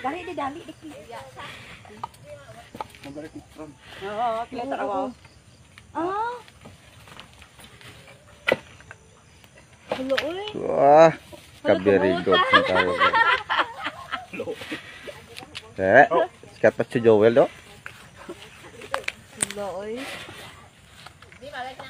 Dali di dali di. Mabalik ni Tron. Oo, kila tarawa. Ah. Hello, uy. Wah. Kabirigo ng tao. Hello. Eh, oh. sikat pa si Joel do. Hello, uy. Di balik na.